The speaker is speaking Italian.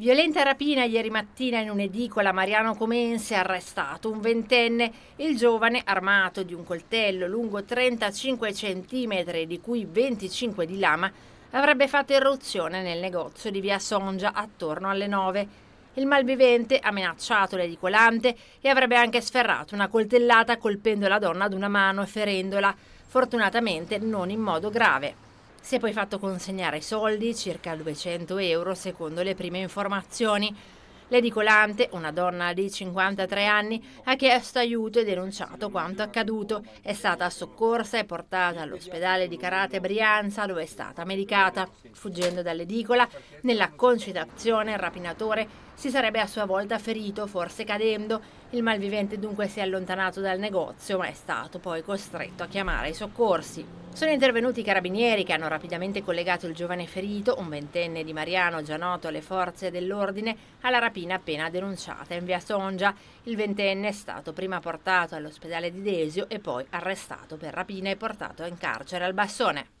Violenta rapina ieri mattina in un'edicola Mariano Comense arrestato, un ventenne, il giovane armato di un coltello lungo 35 cm di cui 25 di lama avrebbe fatto irruzione nel negozio di via Songia attorno alle 9. Il malvivente ha minacciato l'edicolante e avrebbe anche sferrato una coltellata colpendo la donna ad una mano e ferendola, fortunatamente non in modo grave. Si è poi fatto consegnare i soldi, circa 200 euro, secondo le prime informazioni. L'edicolante, una donna di 53 anni, ha chiesto aiuto e denunciato quanto accaduto. È stata soccorsa e portata all'ospedale di Carate Brianza, dove è stata medicata. Fuggendo dall'edicola, nella concitazione il rapinatore si sarebbe a sua volta ferito, forse cadendo. Il malvivente dunque si è allontanato dal negozio, ma è stato poi costretto a chiamare i soccorsi. Sono intervenuti i carabinieri che hanno rapidamente collegato il giovane ferito, un ventenne di Mariano già noto alle forze dell'ordine, alla rapina appena denunciata in via Songia. Il ventenne è stato prima portato all'ospedale di Desio e poi arrestato per rapina e portato in carcere al Bassone.